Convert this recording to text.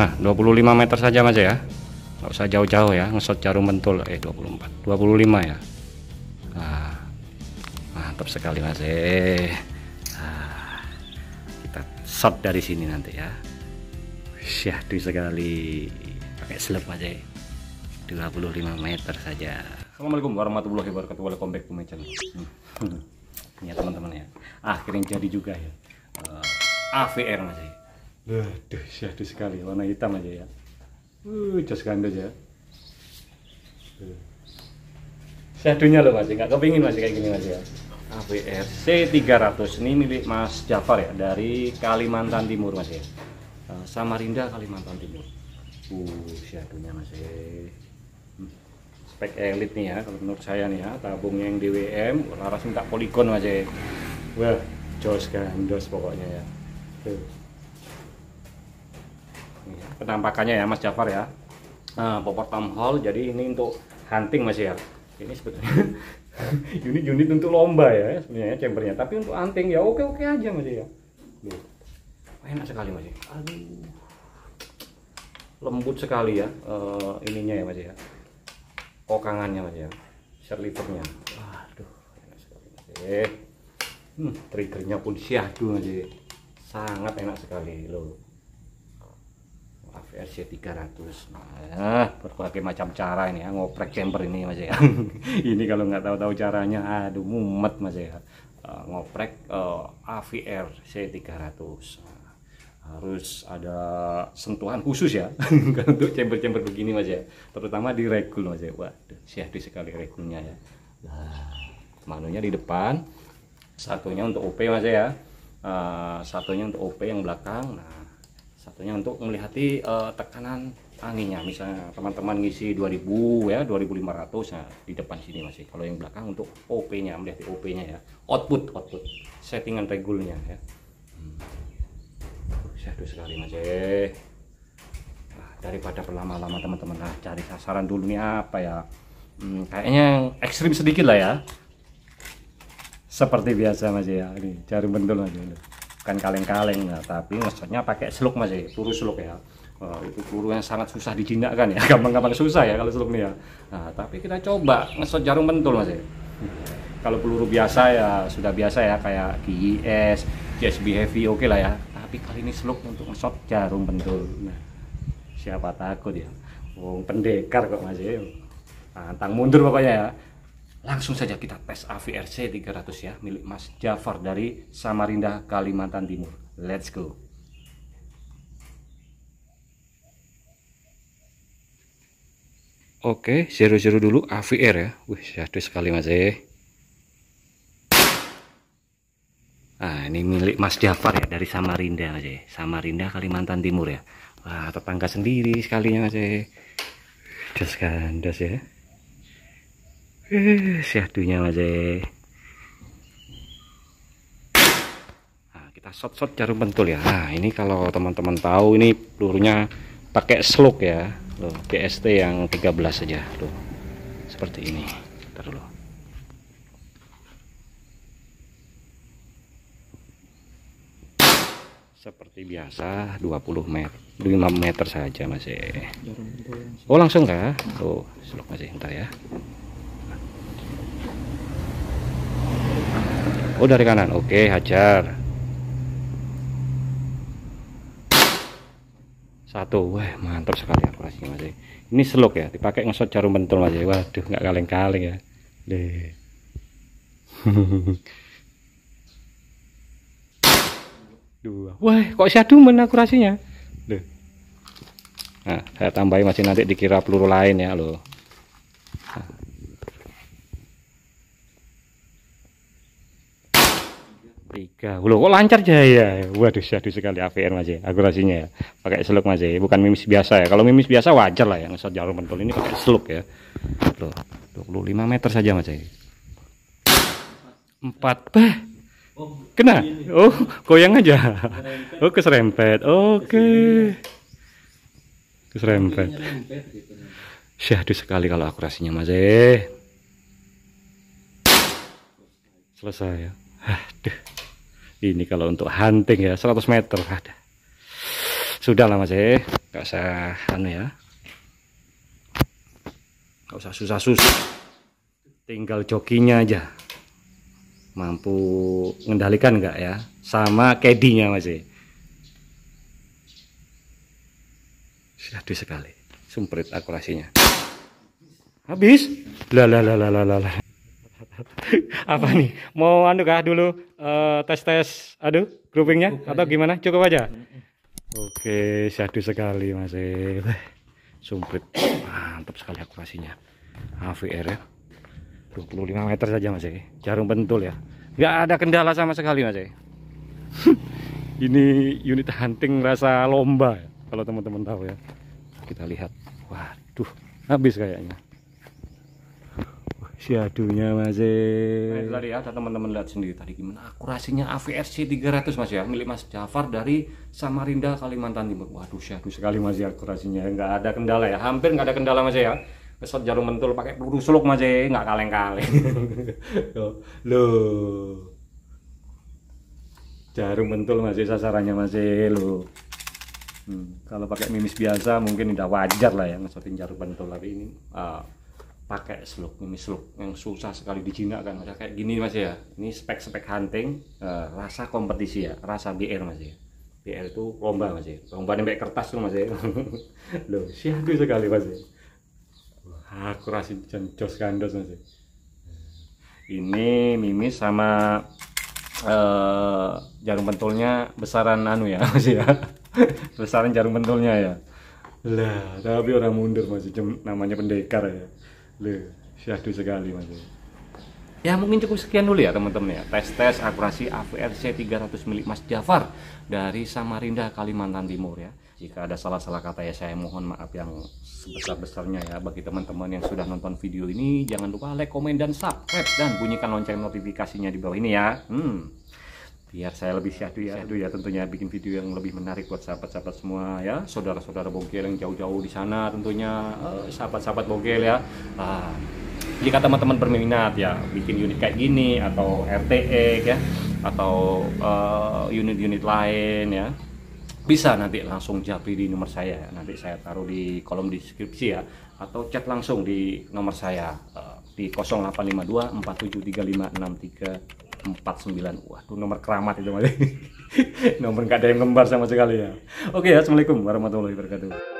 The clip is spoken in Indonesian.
Nah, 25 meter saja Mas ya. Enggak usah jauh-jauh ya, ngesot jarum pentul eh 24, 25 ya. Nah, mantap sekali Mas. Eh. Nah, kita shot dari sini nanti ya. Syahdu sekali. Pakai slip Mas. 25 eh. meter saja. Assalamualaikum warahmatullahi wabarakatuh. Welcome back to my channel. Hmm. hmm. ya teman-teman ya. Akhirnya ah, jadi juga ya. Uh, eh, AVR Mas. Ya. Aduh, syahdu sekali. Warna hitam aja ya. Uh, jos gandus ya. Syahdunya loh masih, nggak kepingin masih kayak gini masih ya. ABRC 300 ini milik Mas Jafar ya dari Kalimantan Timur Mas ya. Eh, Samarinda Kalimantan Timur. Uh, syahdunya Mas ya. Spek elit nih ya kalau menurut saya nih ya, tabungnya yang DWM, laras minta poligon Mas ya. Wah, jos gandos pokoknya ya. Tuh. Iya. penampakannya ya Mas Jafar ya nah, popor Tom Hall jadi ini untuk hunting Mas ya ini sebetulnya unit-unit untuk lomba ya sebenarnya chambernya tapi untuk hunting ya oke-oke aja Mas ya Duh. enak sekali Mas ya lembut sekali ya uh, ininya ya Mas ya kokangannya Mas ya share aduh enak sekali Mas ya hmm, triggernya pun syahdu Mas ya sangat enak sekali loh rc 300 nah berbagai macam cara ini ya ngoprek chamber ini mas ya ini kalau nggak tahu-tahu caranya aduh mumet mas ya eh, ngoprek uh, eh, AVR C300 nah, harus ada sentuhan khusus ya untuk chamber-chamber begini mas ya terutama di regul mas ya waduh syahdu sekali regulnya ya nah, manunya di depan satunya untuk OP mas ya uh, satunya untuk OP yang belakang nah satunya untuk melihat uh, eh, tekanan anginnya misalnya teman-teman ngisi 2000 ya 2500 nah di depan sini masih kalau yang belakang untuk OP nya melihat OP nya ya output output settingan regulnya ya hmm. sekali mas eh. nah, daripada berlama-lama teman-teman nah cari sasaran dulu nih apa ya hmm, kayaknya yang ekstrim sedikit lah ya seperti biasa mas ya ini cari bendul aja bukan kaleng-kaleng nah, tapi maksudnya pakai seluk mas ya peluru seluk ya eh, itu peluru yang sangat susah dijinakkan ya gampang-gampang susah ya kalau seluk nih ya nah, tapi kita coba ngesot jarum pentul mas ya kalau peluru biasa ya sudah biasa ya kayak GIS, e GSB Heavy oke okay lah ya tapi kali ini seluk untuk ngesot jarum pentul nah, siapa takut ya Wong oh, pendekar kok mas ya tantang mundur pokoknya ya Langsung saja kita tes AVRC 300 ya milik Mas Jafar dari Samarinda, Kalimantan Timur. Let's go. Oke, zero zero dulu AVR ya. Wih, satu sekali Mas ya. Nah, ini milik Mas Jafar ya dari Samarinda Mas eh. Samarinda Kalimantan Timur ya. Wah, tetangga sendiri sekalinya Mas ya. Eh. Das kandas ya eh syahdunya masih eh. nah, kita shot shot jarum pentul ya nah ini kalau teman-teman tahu ini pelurunya pakai slug ya loh PST yang 13 saja loh seperti ini Bentar seperti biasa 20 meter 5 meter saja masih eh. oh langsung kah oh slug masih eh, ntar ya Oh dari kanan. Oke, hajar. Satu. Wah, mantap sekali akurasinya Mas. E. Ini selok ya, dipakai ngesot jarum pentul Mas. E. Waduh, nggak kaleng-kaleng ya. Deh. Dua. Wah, kok siaduman akurasinya? deh. Nah, saya tambahin masih nanti dikira peluru lain ya loh. tiga loh kok lancar jaya waduh syahdu sekali AVR mas ya, akurasinya ya pakai seluk mas ya. bukan mimis biasa ya kalau mimis biasa wajar lah ya ngesot jarum pentul ini pakai seluk ya loh 25 meter saja mas ya. empat bah kena oh goyang aja oh keserempet oke okay. keserempet syahdu sekali kalau akurasinya mas ya selesai ya aduh ini kalau untuk hunting ya 100 meter ada sudah lah mas ya nggak usah anu ya nggak usah susah-susah tinggal jokinya aja mampu mengendalikan nggak ya sama kedinya mas ya sekali sumprit akurasinya habis La, la, la, la, la. apa nih mau anu kah dulu uh, eh, tes tes aduh groupingnya cukup atau aja. gimana cukup aja oke syahdu sekali mas e. sumpit mantap sekali akurasinya AVR ya 25 meter saja masih e. jarum pentul ya nggak ada kendala sama sekali masih e. ini unit hunting rasa lomba kalau teman-teman tahu ya kita lihat waduh habis kayaknya siadunya masih Mas. Lihat eh. eh, ya, teman-teman lihat sendiri tadi gimana akurasinya AVRC 300 Mas ya, milik Mas Jafar dari Samarinda Kalimantan Timur. Waduh, siadu sekali Mas ya akurasinya. Enggak ada kendala ya. Hampir enggak ada kendala Mas ya. Besok jarum mentul pakai peluru suluk Mas ya, eh. enggak kaleng-kaleng. Oh, loh. Jarum mentul Mas sasarannya Mas lo. Hmm, kalau pakai mimis biasa mungkin tidak wajar lah ya ngesotin jarum pentul tapi ini uh, pakai slug ini slug yang susah sekali dijinakkan kan kayak gini mas ya ini spek-spek hunting uh, rasa kompetisi ya rasa BR mas ya BR itu lomba mas ya lomba nembak kertas tuh mas ya loh siapa sekali mas ya aku dan jancos gandos mas ya ini mimis sama uh, jarum pentulnya besaran anu ya mas ya besaran jarum pentulnya ya lah tapi orang mundur masih ya. namanya pendekar ya Loh, syahdu sekali mas. Ya mungkin cukup sekian dulu ya teman-teman ya Tes-tes akurasi AVRC 300 milik Mas Jafar Dari Samarinda, Kalimantan Timur ya Jika ada salah-salah kata ya saya mohon maaf yang sebesar-besarnya ya Bagi teman-teman yang sudah nonton video ini Jangan lupa like, komen, dan subscribe Dan bunyikan lonceng notifikasinya di bawah ini ya Hmm biar saya lebih syahdu ya ya tentunya bikin video yang lebih menarik buat sahabat-sahabat semua ya saudara-saudara bogel yang jauh-jauh di sana tentunya eh, sahabat-sahabat bogel ya uh, jika teman-teman berminat ya bikin unit kayak gini atau RTE ya atau eh, unit-unit uh, lain ya bisa nanti langsung japri di nomor saya nanti saya taruh di kolom deskripsi ya atau chat langsung di nomor saya uh, di 0852 4735 6349 waduh nomor keramat itu mas nomor nggak ada yang kembar sama sekali ya oke okay, ya assalamualaikum warahmatullahi wabarakatuh